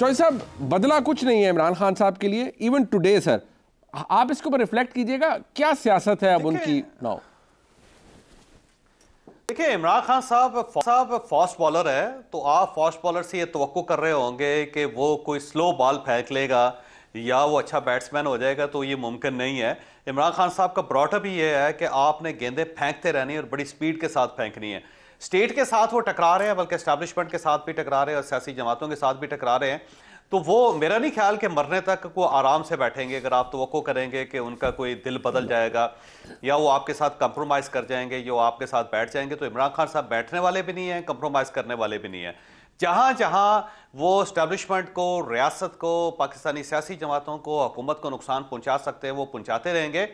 चौधरी साहब बदला कुछ नहीं है इमरान खान साहब के लिए इवन टुडे सर आप इसके ऊपर रिफ्लेक्ट कीजिएगा क्या सियासत है अब उनकी नाउ देखिए इमरान खान साहब साहब फास्ट बॉलर है तो आप फास्ट बॉलर से ये तो कर रहे होंगे कि वो कोई स्लो बॉल फेंक लेगा या वो अच्छा बैट्समैन हो जाएगा तो ये मुमकिन नहीं है इमरान खान साहब का ब्रॉटअप ही ये है कि आपने गेंदे फेंकते रहनी और बड़ी स्पीड के साथ फेंकनी है स्टेट के साथ वो टकरा रहे हैं बल्कि इस्टेब्लिशमेंट के साथ भी टकरा रहे हैं और सियासी जमातों के साथ भी टकरा रहे हैं तो वो मेरा नहीं ख्याल कि मरने तक वो आराम से बैठेंगे अगर आप तो करेंगे कि उनका कोई दिल बदल हम्म। जाएगा या वो आपके साथ कंप्रोमाइज़ कर जाएंगे या वो आपके साथ बैठ जाएंगे तो इमरान खान साहब बैठने वाले भी नहीं हैं कंप्रोमाइज़ करने वाले भी नहीं हैं जहाँ जहाँ वो इस्टेब्लिशमेंट को रियासत को पाकिस्तानी सियासी जमातों को हुकूमत को नुकसान पहुँचा सकते हैं वो पहुँचाते रहेंगे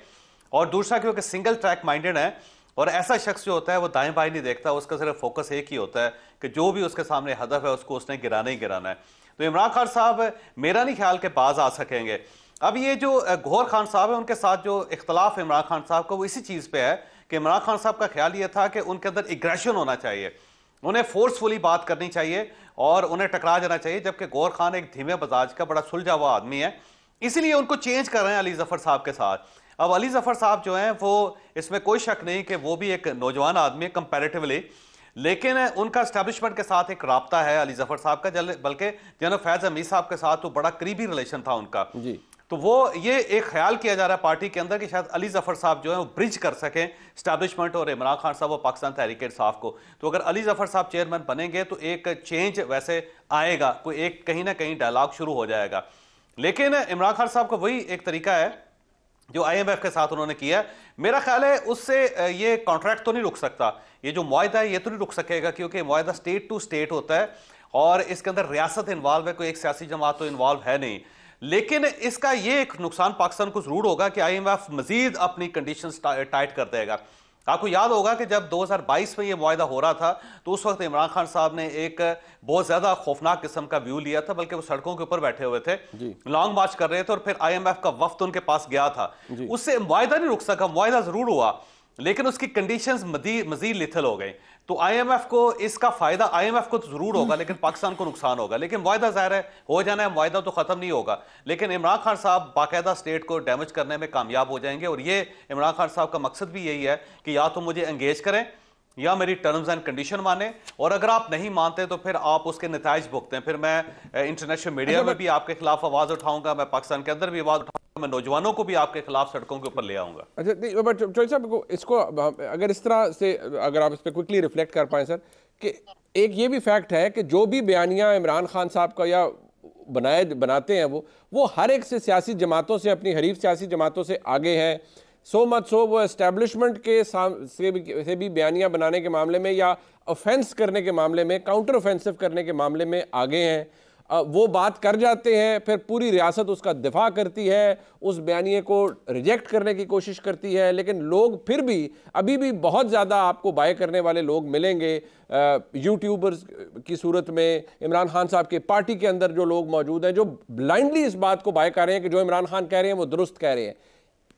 और दूसरा क्योंकि सिंगल ट्रैक माइंडेड है और ऐसा शख्स जो होता है वो दाएं बाएं नहीं देखता उसका सिर्फ फोकस एक ही होता है कि जो भी उसके सामने हदफ है उसको उसने गिराना ही गिराना है तो इमरान खान साहब मेरा नहीं ख्याल के बाज आ सकेंगे अब ये जो घोर खान साहब है उनके साथ जो इख्तलाफ इमरान खान साहब का वो इसी चीज़ पर है कि इमरान खान साहब का ख्याल ये था कि उनके अंदर एग्रेशन होना चाहिए उन्हें फोर्सफुली बात करनी चाहिए और उन्हें टकरा जाना चाहिए जबकि गौर खान एक धीमे बजाज का बड़ा सुलझा हुआ आदमी है इसीलिए उनको चेंज कर रहे हैं अली जफर साहब के साथ अब अली ज़फ़र साहब जो हैं वो इसमें कोई शक नहीं कि वो भी एक नौजवान आदमी है कंपेरेटिवली लेकिन उनका स्टैब्लिशमेंट के साथ एक रबता है अली ज़फ़र साहब का जल बल्कि जनरल फैज़ अमीर साहब के साथ तो बड़ा करीबी रिलेशन था उनका जी तो वो ये एक ख्याल किया जा रहा है पार्टी के अंदर कि शायद अली ज़फ़र साहब जो है वो ब्रिज कर सकें स्टैब्लिशमेंट और इमरान खान साहब और पाकिस्तान तहरीक साफ को तो अगर अली ज़फ़र साहब चेयरमैन बनेंगे तो एक चेंज वैसे आएगा कोई एक कहीं ना कहीं डायलाग शुरू हो जाएगा लेकिन इमरान खान साहब का वही एक तरीका है जो आईएमएफ के साथ उन्होंने किया है मेरा ख्याल है उससे ये कॉन्ट्रैक्ट तो नहीं रुक सकता ये जो मुआदा है ये तो नहीं रुक सकेगा क्योंकि मुआदा स्टेट टू स्टेट होता है और इसके अंदर रियासत इन्वॉल्व है कोई एक सियासी जमात तो इन्वॉल्व है नहीं लेकिन इसका ये एक नुकसान पाकिस्तान को जरूर होगा कि आईएमएफ मजीद अपनी कंडीशन टाइट कर देगा आपको याद होगा कि जब 2022 में ये मुआदा हो रहा था तो उस वक्त इमरान खान साहब ने एक बहुत ज़्यादा खौफनाक किस्म का व्यू लिया था बल्कि वो सड़कों के ऊपर बैठे हुए थे लॉन्ग मार्च कर रहे थे और फिर आईएमएफ का वफ्त उनके पास गया था उससे मुआदा नहीं रुक सका मुआदा ज़रूर हुआ लेकिन उसकी कंडीशंस मजीद लिथल हो गए तो आईएमएफ को इसका फायदा आईएमएफ को तो जरूर होगा लेकिन पाकिस्तान को नुकसान होगा लेकिन वायदा जाहिर है हो जाना है वायदा तो खत्म नहीं होगा लेकिन इमरान खान साहब बाकायदा स्टेट को डैमेज करने में कामयाब हो जाएंगे और ये इमरान खान साहब का मकसद भी यही है कि या तो मुझे एंगेज करें या मेरी टर्म्स एंड कंडीशन माने और अगर आप नहीं मानते तो फिर आप उसके नतज भुगतें फिर मैं इंटरनेशनल मीडिया अच्छा, में भी आपके खिलाफ आवाज़ उठाऊंगा मैं पाकिस्तान के अंदर भी आवाज़ उठाऊंगा मैं नौजवानों को भी आपके खिलाफ सड़कों के ऊपर ले आऊंगा अच्छा बट चौधरी साहब इसको अगर इस तरह से अगर आप इस पर क्विकली रिफ्लेक्ट कर पाए सर कि एक ये भी फैक्ट है कि जो भी बयानियाँ इमरान खान साहब का या बनाए बनाते हैं वो वो हर एक से सियासी जमातों से अपनी हरीफ सियासी जमातों से आगे हैं सो मच सो वो एस्टेब्लिशमेंट के से भी, से भी बयानियाँ बनाने के मामले में या ऑफेंस करने के मामले में काउंटर ऑफेंसिव करने के मामले में आगे हैं वो बात कर जाते हैं फिर पूरी रियासत उसका दिफा करती है उस बयानी को रिजेक्ट करने की कोशिश करती है लेकिन लोग फिर भी अभी भी बहुत ज़्यादा आपको बाय करने वाले लोग मिलेंगे यूट्यूबर्स की सूरत में इमरान खान साहब के पार्टी के अंदर जो लोग मौजूद हैं जो ब्लाइंडली इस बात को बाय कर रहे हैं कि जो इमरान खान कह रहे हैं वो दुरुस्त कह रहे हैं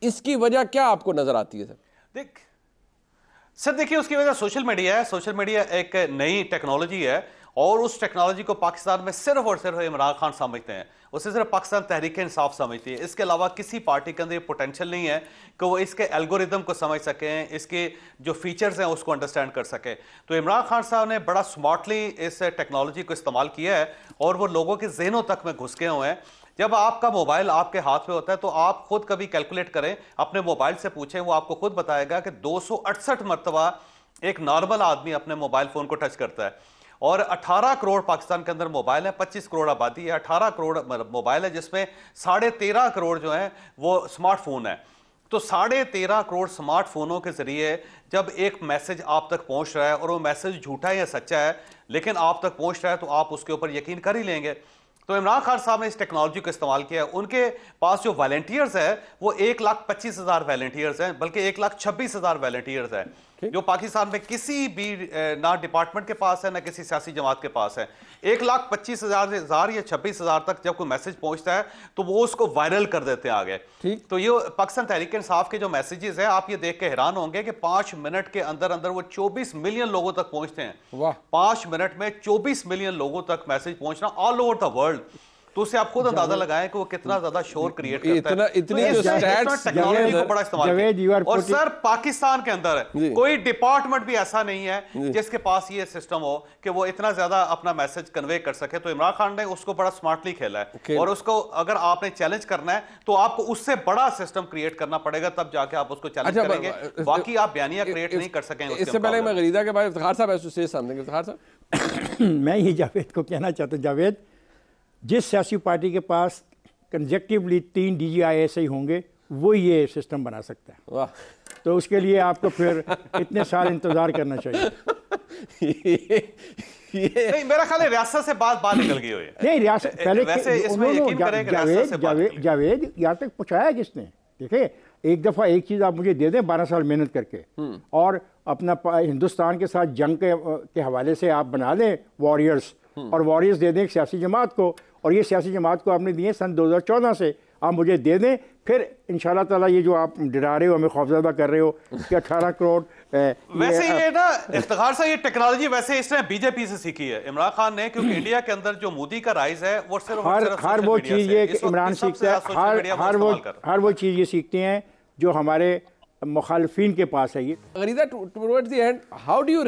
इसकी वजह क्या आपको नज़र आती है सर देख सर देखिए उसकी वजह सोशल मीडिया है सोशल मीडिया एक नई टेक्नोलॉजी है और उस टेक्नोलॉजी को पाकिस्तान में सिर्फ और सिर्फ इमरान खान समझते हैं उसे सिर्फ पाकिस्तान तहरीक इंसाफ समझती है इसके अलावा किसी पार्टी के अंदर ये पोटेंशियल नहीं है कि वो इसके एल्गोरिदम को समझ सकें इसके जो फीचर्स हैं उसको अंडरस्टैंड कर सकें तो इमरान खान साहब ने बड़ा स्मार्टली इस टेक्नोलॉजी को इस्तेमाल किया है और वो लोगों के जहनों तक में घुस गए हुए हैं जब आपका मोबाइल आपके हाथ में होता है तो आप खुद कभी कैलकुलेट करें अपने मोबाइल से पूछें वो आपको खुद बताएगा कि दो मरतबा एक नॉर्मल आदमी अपने मोबाइल फ़ोन को टच करता है और 18 करोड़ पाकिस्तान के अंदर मोबाइल है 25 करोड़ आबादी है 18 करोड़ मतलब मोबाइल है जिसमें साढ़े तेरह करोड़ जो है वो स्मार्टफोन है तो साढ़े तेरह करोड़ स्मार्टफोनों के ज़रिए जब एक मैसेज आप तक पहुंच रहा है और वो मैसेज झूठा है या सच्चा है लेकिन आप तक पहुंच रहा है तो आप उसके ऊपर यकीन कर ही लेंगे तो इमरान खान साहब ने इस टेक्नोलॉजी का इस्तेमाल किया है उनके पास जो वॉल्टियर्स है वो एक लाख पच्चीस हज़ार वॉल्टियर्स हैं बल्कि एक लाख छब्बीस हज़ार वॉल्टियर्स हैं जो पाकिस्तान में किसी भी ना डिपार्टमेंट के पास है ना किसी सियासी जमात के पास है एक लाख पच्चीस हजार हजार या छब्बीस हजार तक जब कोई मैसेज पहुंचता है तो वो उसको वायरल कर देते हैं आगे तो ये पाकिस्तान तहरीक इंसाफ के जो मैसेजेस हैं आप ये देख के हैरान होंगे कि पांच मिनट के अंदर अंदर वो चौबीस मिलियन लोगों तक पहुंचते हैं पांच मिनट में चौबीस मिलियन लोगों तक मैसेज पहुंचना ऑल ओवर द वर्ल्ड तो उसे आप खुद अंदाजा लगाएं कि वो कितना ज्यादा शोर क्रिएट करता है तो इतनी जो टेक्नोलॉजी को बड़ा इस्तेमाल और सर पाकिस्तान के अंदर कोई डिपार्टमेंट भी ऐसा नहीं है जिसके पास ये सिस्टम हो कि वो इतना ज्यादा अपना मैसेज कन्वे कर सके तो इमरान खान ने उसको बड़ा स्मार्टली खेला है और उसको अगर आपने चैलेंज करना है तो आपको उससे बड़ा सिस्टम क्रिएट करना पड़ेगा तब जाके आप उसको चैलेंज अच्छा, करेंगे बाकी आप बयानिया क्रिएट नहीं कर सकेंगे इससे पहले मैं गरीदा के बाद इफ्तार साहब ऐसे सामने इफ्तार साहब मैं ही जावेद को कहना चाहता हूँ जावेद जिस सियासी पार्टी के पास कंजेक्टिवली तीन डी जी आई एस ही होंगे वो ये सिस्टम बना सकता है वाह तो उसके लिए आपको फिर इतने साल इंतज़ार करना चाहिए नहीं मेरा ख्याल है रियासत से बात बात निकल गई हुई नहीं रियासत पहले जावेद जावेद जावेद यहाँ तक पहुँचाया किसने देखिए एक दफ़ा एक चीज़ आप मुझे दे दें बारह साल मेहनत करके हम्म। और अपना हिंदुस्तान के साथ जंग के, के हवाले से आप बना लें वॉरियर्स हम्म। और वॉरियर्स दे दें एक सियासी जमात को और ये सियासी जमात को आपने दिए सन 2014 से आप मुझे दे दें फिर इन ताला ये जो आप डरा रहे हो हमें खौफजदा कर रहे हो कि अठारह करोड़ वैसे ये ना इफ्तार से ये टेक्नोलॉजी वैसे इसने बीजेपी से सीखी है इमरान खान ने क्योंकि हम्म। इंडिया के अंदर जो मोदी का राइज है वो सिर्फ हर हर वो चीज़ ये इमरान सीखता है हर हर वो हर वो चीज़ ये सीखते हैं जो हमारे मुखालफी के पास है ये अगर इधर towards the end how do you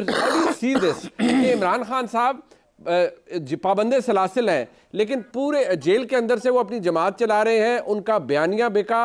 see this Imran Khan साहब पाबंद सलासिल हैं लेकिन पूरे जेल के अंदर से वो अपनी जमात चला रहे हैं उनका बयानिया बिका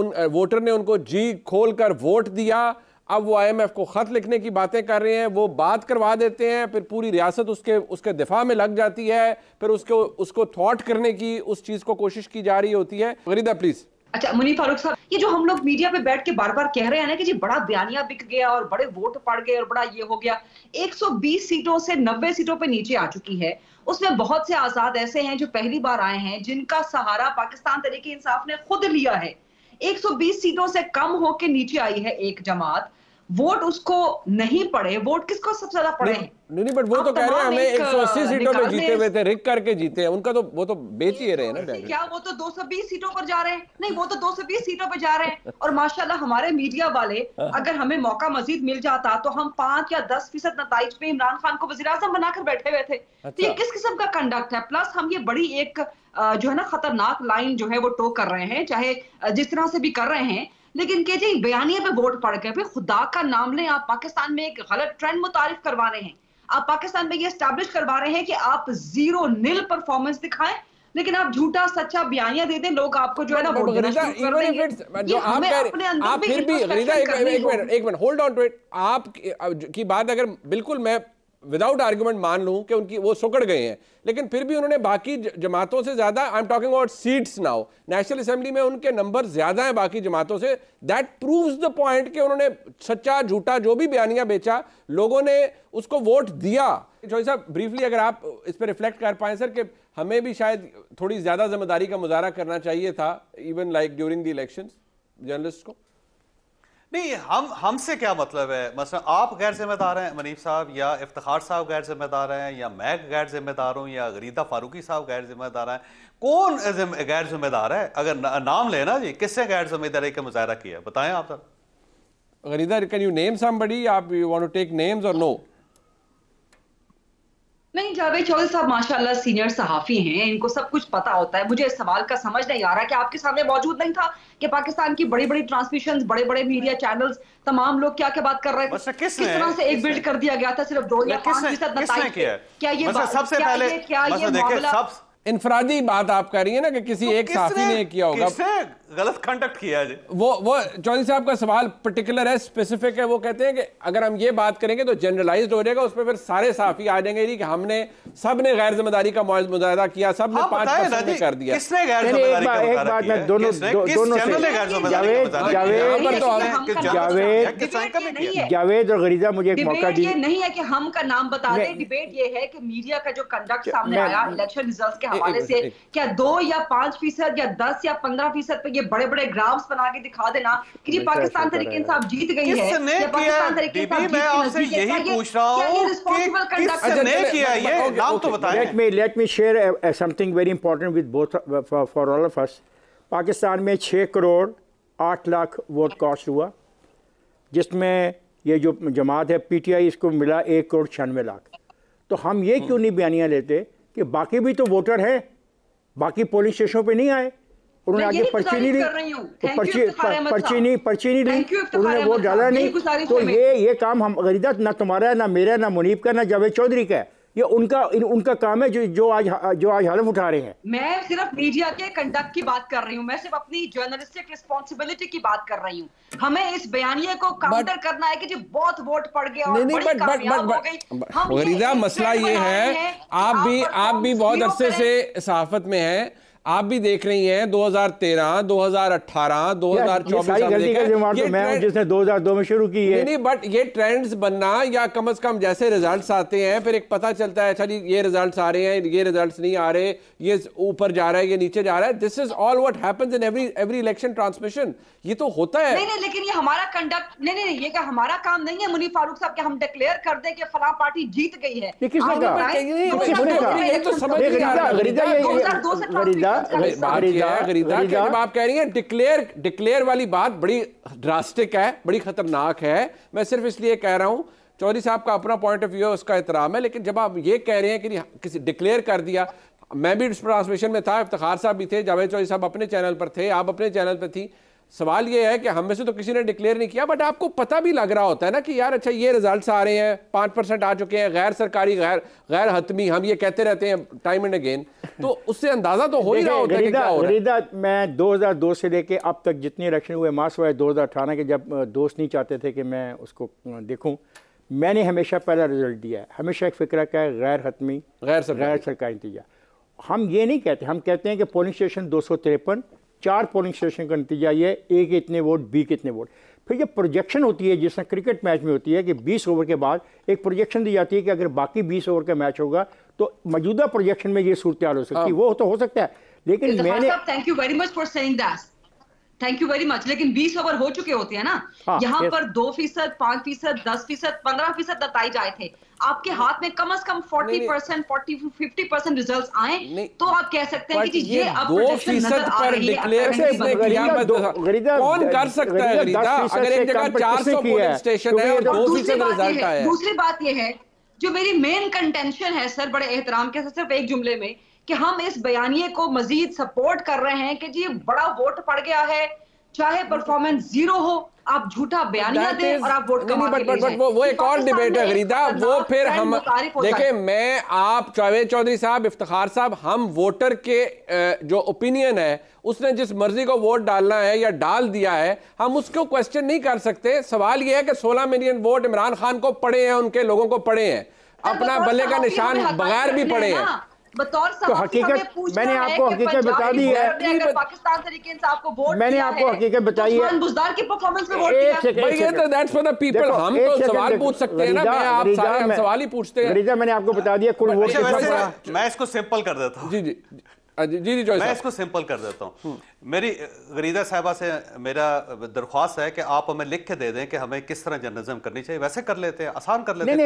उन वोटर ने उनको जी खोल कर वोट दिया अब वो आईएमएफ को ख़त लिखने की बातें कर रहे हैं वो बात करवा देते हैं फिर पूरी रियासत उसके उसके दिफा में लग जाती है फिर उसको उसको थॉट करने की उस चीज़ को कोशिश की जा रही होती है फरीदा प्लीज़ अच्छा मुनी फारूक साहब ये जो हम लोग मीडिया पे बैठ के बार बार कह रहे हैं ना कि जी बड़ा बयानिया बिक गया और बड़े वोट पड़ गए और बड़ा ये हो गया 120 सीटों से 90 सीटों पे नीचे आ चुकी है उसमें बहुत से आजाद ऐसे हैं जो पहली बार आए हैं जिनका सहारा पाकिस्तान तरीके इंसाफ ने खुद लिया है 120 सीटों से कम होकर नीचे आई है एक जमात वोट उसको नहीं पड़े वोट किसको सबसे ज्यादा पड़े नहीं, नहीं, नहीं बट वो तो कह रहे हैं हमें एक सौ अस्सी सीटों पर जीते हुए थे रिक करके जीते हैं उनका तो वो तो बेच ही रहे ना क्या वो तो 220 सीटों पर जा रहे हैं नहीं वो तो 220 सीटों पर जा रहे हैं और माशाल्लाह हमारे मीडिया वाले हाँ। अगर हमें मौका मजीद मिल जाता तो हम पांच या दस फीसद नतज में इमरान खान को वजी अजम बनाकर बैठे हुए थे तो ये अच्छा। किस किस्म का कंडक्ट है प्लस हम ये बड़ी एक जो है ना खतरनाक लाइन जो है वो टो कर रहे हैं चाहे जिस तरह से भी कर रहे हैं लेकिन के जी बयानिया पे वोट पड़ गए खुदा का नाम लें आप पाकिस्तान में एक गलत ट्रेंड मुतारिफ करवा रहे हैं आप पाकिस्तान में ये स्टैब्लिश करवा रहे हैं कि आप जीरो नील परफॉर्मेंस दिखाएं लेकिन आप झूठा सच्चा बयानिया दे दें लोग आपको जो है ना वोट देना शुरू कर जो आप कह रहे आप फिर भी एक मिनट एक minute hold on to it आप की बात अगर बिल्कुल मैं विदाउट आर्ग्यूमेंट मान लूं कि उनकी वो सुकड़ गए हैं लेकिन फिर भी उन्होंने बाकी जमातों से ज़्यादा I am talking about seats now national assembly में उनके नंबर ज़्यादा हैं बाकी जमातों say that proves the point कि उन्होंने सच्चा झूठा जो भी बयानिया बेचा लोगों ने उसको वोट दिया चौधरी साहब ब्रीफली अगर आप इस पर रिफ्लेक्ट कर पाए सर कि हमें भी शायद थोड़ी ज़्यादा जिम्मेदारी का मुजाहरा करना चाहिए था even like during the election journalist को नहीं हम हमसे क्या मतलब है मसला आप गैर जिम्मेदार हैं मनीफ साहब या इफ्तार साहब गैर जिम्मेदार हैं या मैं गैर जिम्मेदार हूँ या गरीदा फारूकी साहब गैर जिम्मेदार हैं कौन गैर जिम्मेदार है अगर नाम लेना जी किससे गैर जिम्मेदारी का मुजाहरा किया बताएं आप sir Gharida can you name somebody आप you want to take names और नो नहीं जावेद चौधरी साहब माशाल्लाह सीनियर सहाफ़ी हैं इनको सब कुछ पता होता है मुझे इस सवाल का समझ नहीं आ रहा कि आपके सामने मौजूद नहीं था कि पाकिस्तान की बड़ी बड़ी ट्रांसमिशन बड़े बड़े मीडिया चैनल्स तमाम लोग क्या क्या बात कर रहे थे किस तरह से एक बिल्ड कर दिया गया था सिर्फ दो या क्या ये सबसे पहले क्या ये इनफरादी बात आप कह रही है ना कि किसी तो एक साथी ने किया होगा गलत कंडक्ट किया है वो वो चौधरी साहब का सवाल पर्टिकुलर है स्पेसिफिक है वो कहते हैं कि अगर हम ये बात करेंगे तो जनरलाइज हो जाएगा उसमें फिर सारे साफी आ जाएंगे कि हमने सब ने गैर जिम्मेदारी का मुजाहदा किया सब ने हाँ, पांच परसेंट कर दिया किसने गैर जिम्मेदारी का बात मैं दोनों दोनों से जावेद जावेद तो जावेद जावेद और गरीजा मुझे एक मौका दी नहीं है कि हम का नाम बता दें डिबेट ये है कि मीडिया का जो कंडक्ट सामने आया इलेक्शन रिजल्ट के हवाले से क्या दो या पांच फीसद या दस या पंद्रह फीसद पे ये बड़े बड़े ग्राफ्स बना के दिखा देना कि ये तो पाकिस्तान तरीके इंसाफ जीत गई है something very important with both for all of us Pakistan में छः करोड़ आठ लाख वोट कास्ट हुआ जिसमें ये जो जमात है पीटीआई इसको मिला एक करोड़ छियानवे लाख तो हम ये क्यों नहीं बयानियाँ लेते कि बाकी भी तो वोटर हैं बाकी पोलिंग स्टेशनों पे नहीं आए उन्होंने आगे पर्ची नहीं ली तो पर्ची नहीं पर्ची नहीं ली उन्होंने वोट डाला नहीं तो ये ये काम हम गरीदा ना तुम्हारा है ना मेरा है ना मुनीब का ना जावेद चौधरी का है ये उनका इन, उनका काम है जो जो आज जो आज हलफ उठा रहे हैं मैं सिर्फ मीडिया के कंडक्ट की बात कर रही हूँ मैं सिर्फ अपनी जर्नलिस्टिक रिस्पॉन्सिबिलिटी की बात कर रही हूँ हमें इस बयानिए को काउंटर करना है कि जी बहुत वोट पड़ गया नहीं, नहीं, but, but, but, but, Gharida मसला ये है आप भी आप भी बहुत अरसे से सहाफत में है आप भी देख रही हैं 2013, 2018, 2024 दो हजार रहे तो जिसने 2002 में शुरू की है नहीं बट ये ट्रेंड्स बनना या कम से कम जैसे रिजल्ट्स आते हैं फिर एक पता चलता है अच्छा जी ये रिजल्ट्स आ रहे हैं ये रिजल्ट्स नहीं आ रहे ये ऊपर जा रहा है ये नीचे जा रहा है this is all what every election transmission ये तो होता है नहीं नहीं लेकिन ये हमारा कंडक्ट नहीं नहीं ये का हमारा काम नहीं है मुनी फारूक साहब के हम डिक्लेयर कर दे के फला पार्टी जीत गई है दो तो किसने अच्छा, बड़ी खतरनाक है मैं सिर्फ इसलिए कह रहा हूँ चौधरी साहब का अपना पॉइंट ऑफ व्यू है उसका एहतराम है लेकिन जब आप ये कह रहे हैं कि किसी डिक्लेयर कर दिया मैं भी ट्रांसमिशन में था इफ्तार साहब भी थे जावेद चौधरी साहब अपने चैनल पर थे आप अपने चैनल पर थी सवाल ये है कि हम में से तो किसी ने डिक्लेयर नहीं किया बट आपको पता भी लग रहा होता है ना कि यार अच्छा ये रिजल्ट्स आ रहे हैं पाँच परसेंट आ चुके हैं गैर सरकारी गैर गैर हतमी हम ये कहते रहते हैं टाइम एंड अगेन तो उससे अंदाजा तो हो ही रहा होता है क्या हो रहा है मैं 2002 से लेके अब तक जितने इलेक्शन हुए मार्च सवाए दो के जब दोस्त नहीं चाहते थे कि मैं उसको देखूँ मैंने हमेशा पहला रिजल्ट दिया है हमेशा एक फिक्र का है गैर हतमी गैर सरकारी गैर सरकारी नतीजा हम ये नहीं कहते हम कहते हैं कि पोलिंग स्टेशन दो चार पोलिंग स्टेशन का नतीजा ये ए के इतने वोट बी के इतने वोट फिर ये प्रोजेक्शन होती है जिस तरह क्रिकेट मैच में होती है कि 20 ओवर के बाद एक प्रोजेक्शन दी जाती है कि अगर बाकी 20 ओवर का मैच होगा तो मौजूदा प्रोजेक्शन में ये सूरत हो सकती है हाँ। वो तो हो सकता है लेकिन तो मैंने thank you very much for saying that thank you very much लेकिन 20 ओवर हो चुके होते हैं ना हाँ, यहाँ पर दो फीसद पांच फीसद दस फीसद पंद्रह फीसद बताई जाए थे आपके हाथ में कम अज कम forty percent forty fifty percent result आए तो आप कह सकते हैं कि ये अब दो फीसद पर डिक्लेयर अच्छा, कौन कर सकता है अगर एक जगह चार सौ स्टेशन है और दो फीसद रिजल्ट आया दूसरी बात यह है जो मेरी मेन कंटेंशन है सर बड़े एहतराम के साथ सिर्फ एक जुमले में कि हम इस बयानिए को मजीद सपोर्ट कर रहे हैं कि जी बड़ा वोट पड़ गया है चाहे परफॉर्मेंस जीरो हो आप झूठा बयानिया दें और आप वोट कमा बट, बट, बट, वो, वो एक और डिबेट है गरीदा वो फिर हम देखिए मैं आप जावेद चौधरी साहब इफ्तार साहब हम वोटर के जो ओपिनियन है उसने जिस मर्जी को वोट डालना है या डाल दिया है हम उसको क्वेश्चन नहीं कर सकते सवाल यह है कि 16 मिलियन वोट इमरान खान को पड़े हैं उनके लोगों को पड़े हैं अपना बल्ले का निशान बगैर भी पड़े हैं बतौर तो हकीकत मैंने आपको हकीकत बता दी है पाकिस्तान तरीके इंसाफ वोट मैंने आपको हकीकत बताई है बुजदार की परफॉर्मेंस में vote that's for the people हम तो सवाल पूछ सकते हैं ना मैं आप सारे सवाल ही पूछते हैं मैंने आपको बता दिया कुल वोट अच्छा, अच्छा, अच्छा। मैं इसको सिंपल कर देता हूं जी जी हाँ जी जी मैं इसको सिंपल कर देता हूँ हम्म। मेरी गरीदा साहबा से मेरा दरख्वास्त है कि आप हमें लिख के दे दें कि हमें किस तरह जर्नलिज्म करनी चाहिए वैसे कर लेते हैं आसान कर लेते हैं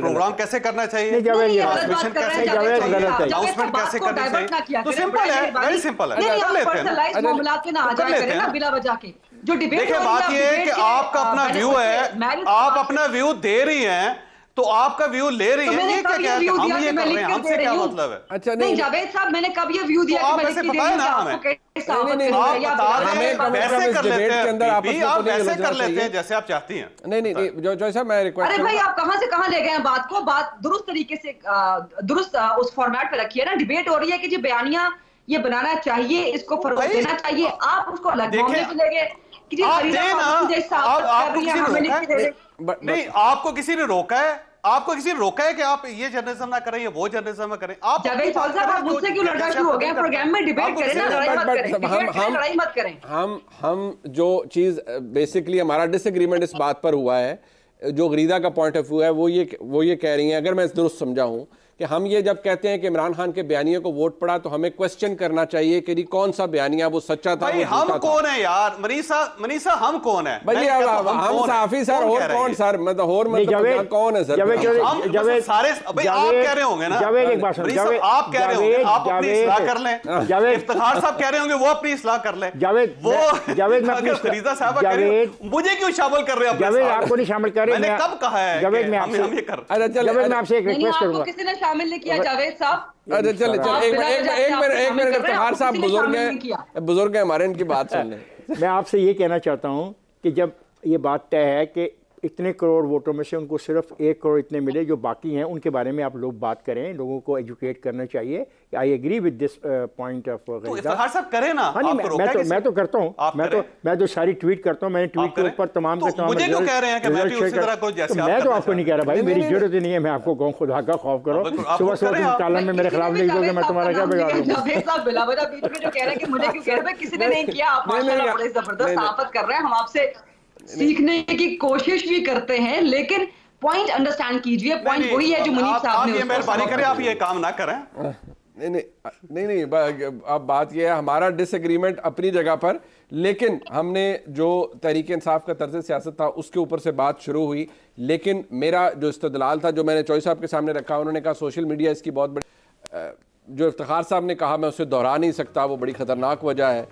प्रोग्राम कैसे करना चाहिए अनाउंसमेंट कैसे करना चाहिए सिंपल है तो कर लेते हैं जो डिबेट देखिए बात ये है कि आपका अपना व्यू है आप अपना व्यू दे रही हैं तो आपका व्यू ले रही तो है ये क्या कह रहे हैं हम ये कर रहे हैं हमसे क्या मतलब है अच्छा नहीं, जावेद साहब मैंने कब ये व्यू दिया तो आप आप कर लेते हैं जैसे आप चाहती हैं नहीं नहीं साहब मैं रिक्वेस्ट अरे भाई आप कहां से कहां ले गए हैं बात को बात दुरुस्त तरीके से दुरुस्त उस फॉर्मेट पे रखिए ना डिबेट हो रही है कि जी बयानिया ये बनाना चाहिए इसको फरोग देना चाहिए आप उसको आप, आप, आप, किसी ने रोका है नहीं आपको किसी ने रोका है आपको किसी ने रोका है कि आप ये जर्नलिज्म ना करें ये वो जर्नलिज्म ना करें आप जावेद साहब आप मुझसे क्यों लड़ना शुरू हो गया प्रोग्राम में डिबेट करें ना लड़ाई मत करें हम हम लड़ाई मत करें हम हम जो चीज बेसिकली हमारा डिसएग्रीमेंट इस बात पर हुआ है जो गरीदा का पॉइंट ऑफ व्यू है वो ये वो ये कह रही हैं अगर मैं दुरुस्त समझा हूँ कि हम ये जब कहते हैं कि इमरान खान के बयानियों को वोट पड़ा तो हमें क्वेश्चन करना चाहिए कि कौन सा बयानिया वो सच्चा था भाई हम कौन है यार मनीषा मनीषा हम कौन है भाई अब हम साफी सर और कौन सर तो मतलब और मतलब कौन है सर मतलब सारे आप कह रहे होंगे ना एक आप कह रहे होंगे आप अपनी सलाह कर लें हाँ, साहब कह रहे होंगे वो अपनी सलाह कर लें जावेद वो जावेद मैं अपनी खरीदा साहब कह रहे मुझे क्यों शामिल कर रहे हो जावेद आपको नहीं शामिल कर रहे मैंने कब कहा है जावेद मैं अच्छा जावेद अच्छा। मैं आपसे एक रिक्वेस्ट करूंगा शामिल नहीं किया जावेद साहब अरे चले चले एक मिनट एक मिनट एक मिनट साहब बुजुर्ग बुजुर्ग हैं हमारे इनकी बात सुन लें मैं आपसे ये कहना चाहता हूँ कि जब ये बात तय है कि इतने करोड़ वोटों में से उनको सिर्फ एक करोड़ इतने मिले जो बाकी हैं उनके बारे में आप लोग बात करें लोगों को एजुकेट करना चाहिए I agree with this point of साहब करें ना हाँ नहीं मैं, मैं तो मैं तो करता हूँ मैं तो मैं तो सारी ट्वीट करता हूँ मैंने ट्वीट के ऊपर तमाम तो का तमाम तो मैं तो आपको नहीं कह रहा भाई मेरी जरूरत ही नहीं है मैं आपको कहूँ खुदा का खौफ करो तो सुबह सुबह तुम कालम में मेरे खिलाफ नहीं दोगे मैं तुम्हारा क्या बिगाड़ दूँ किसी ने नहीं किया आप जबरदस्त कर रहे हैं हम आपसे सीखने की कोशिश भी करते हैं लेकिन पॉइंट अंडरस्टैंड कीजिए पॉइंट वही है जो मुनीब साहब ने मेहरबानी करें आप ये काम ना करें नहीं नहीं नहीं नहीं अब बात यह है हमारा डिसएग्रीमेंट अपनी जगह पर लेकिन हमने जो तहरीक इंसाफ का तर्ज सियासत था उसके ऊपर से बात शुरू हुई लेकिन मेरा जो इस्तदलाल था जो मैंने चौधरी साहब के सामने रखा उन्होंने कहा सोशल मीडिया इसकी बहुत बड़ी जो इफ्तार साहब ने कहा मैं उसे दोहरा नहीं सकता वो बड़ी ख़तरनाक वजह है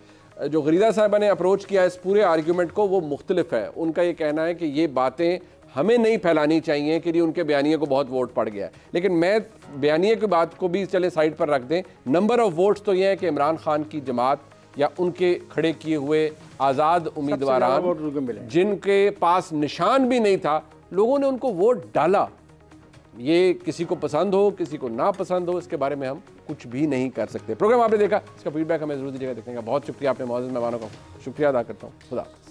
जो गरीदा साहबा ने अप्रोच किया इस पूरे आर्ग्यूमेंट को वो मुख्तलिफ है उनका ये कहना है कि ये बातें हमें नहीं फैलानी चाहिए कि उनके बयानिए को बहुत वोट पड़ गया है लेकिन मैं बयानिए की बात को भी चले साइड पर रख दें नंबर ऑफ वोट्स तो ये है कि इमरान खान की जमात या उनके खड़े किए हुए आज़ाद उम्मीदवार जिनके पास निशान भी नहीं था लोगों ने उनको वोट डाला ये किसी को पसंद हो किसी को ना पसंद हो इसके बारे में हम कुछ भी नहीं कर सकते प्रोग्राम आपने देखा इसका फीडबैक हमें जरूर दीजिएगा देखने का बहुत शुक्रिया आपने मौजूद मेहमानों का शुक्रिया अदा करता हूँ खुदा